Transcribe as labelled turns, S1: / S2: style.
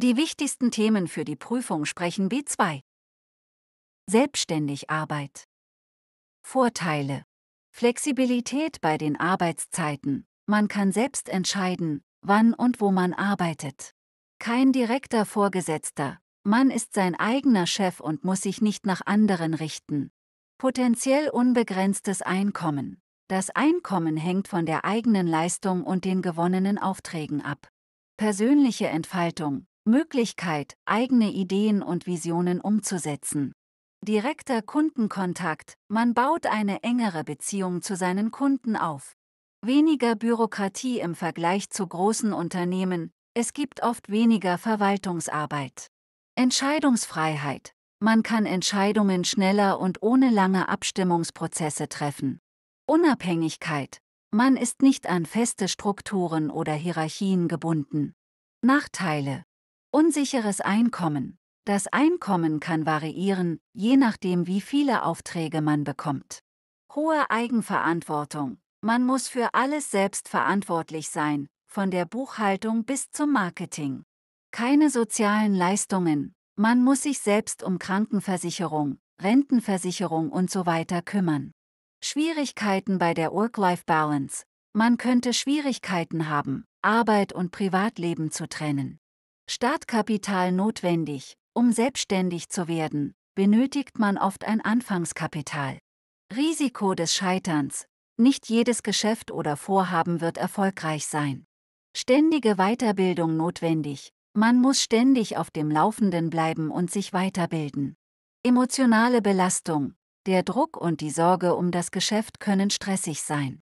S1: Die wichtigsten Themen für die Prüfung sprechen B2. Selbstständigarbeit. Vorteile. Flexibilität bei den Arbeitszeiten. Man kann selbst entscheiden, wann und wo man arbeitet. Kein direkter Vorgesetzter. Man ist sein eigener Chef und muss sich nicht nach anderen richten. Potenziell unbegrenztes Einkommen. Das Einkommen hängt von der eigenen Leistung und den gewonnenen Aufträgen ab. Persönliche Entfaltung. Möglichkeit, eigene Ideen und Visionen umzusetzen. Direkter Kundenkontakt, man baut eine engere Beziehung zu seinen Kunden auf. Weniger Bürokratie im Vergleich zu großen Unternehmen, es gibt oft weniger Verwaltungsarbeit. Entscheidungsfreiheit, man kann Entscheidungen schneller und ohne lange Abstimmungsprozesse treffen. Unabhängigkeit, man ist nicht an feste Strukturen oder Hierarchien gebunden. Nachteile Unsicheres Einkommen. Das Einkommen kann variieren, je nachdem, wie viele Aufträge man bekommt. Hohe Eigenverantwortung. Man muss für alles selbst verantwortlich sein, von der Buchhaltung bis zum Marketing. Keine sozialen Leistungen. Man muss sich selbst um Krankenversicherung, Rentenversicherung usw. So kümmern. Schwierigkeiten bei der Work-Life-Balance. Man könnte Schwierigkeiten haben, Arbeit und Privatleben zu trennen. Startkapital notwendig. Um selbstständig zu werden, benötigt man oft ein Anfangskapital. Risiko des Scheiterns. Nicht jedes Geschäft oder Vorhaben wird erfolgreich sein. Ständige Weiterbildung notwendig. Man muss ständig auf dem Laufenden bleiben und sich weiterbilden. Emotionale Belastung. Der Druck und die Sorge um das Geschäft können stressig sein.